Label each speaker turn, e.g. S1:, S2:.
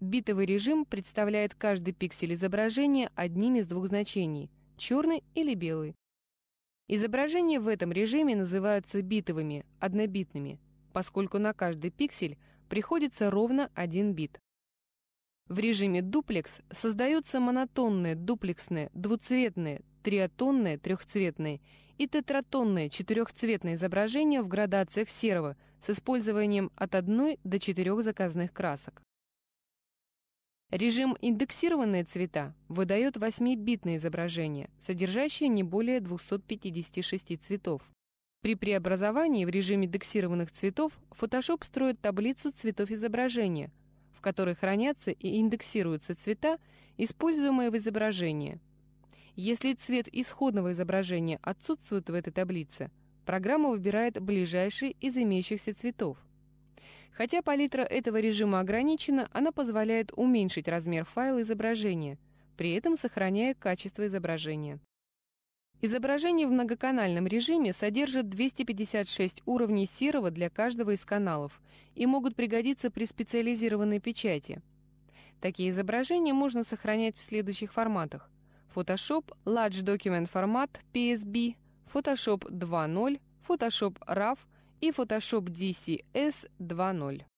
S1: Битовый режим представляет каждый пиксель изображения одним из двух значений – черный или белый. Изображения в этом режиме называются битовыми, однобитными, поскольку на каждый пиксель приходится ровно один бит. В режиме дуплекс создаются монотонные, дуплексные, двуцветные, триотонные, трехцветные и тетратонные, четырехцветные изображения в градациях серого с использованием от одной до четырех заказных красок. Режим «Индексированные цвета» выдает 8-битное изображение, содержащее не более 256 цветов. При преобразовании в режим индексированных цветов Photoshop строит таблицу цветов изображения, в которой хранятся и индексируются цвета, используемые в изображении. Если цвет исходного изображения отсутствует в этой таблице, программа выбирает ближайший из имеющихся цветов. Хотя палитра этого режима ограничена, она позволяет уменьшить размер файла изображения, при этом сохраняя качество изображения. Изображение в многоканальном режиме содержит 256 уровней серого для каждого из каналов и могут пригодиться при специализированной печати. Такие изображения можно сохранять в следующих форматах. Photoshop Large Document Format, PSB, Photoshop 2.0, Photoshop RAW, и Photoshop DCS 2.0.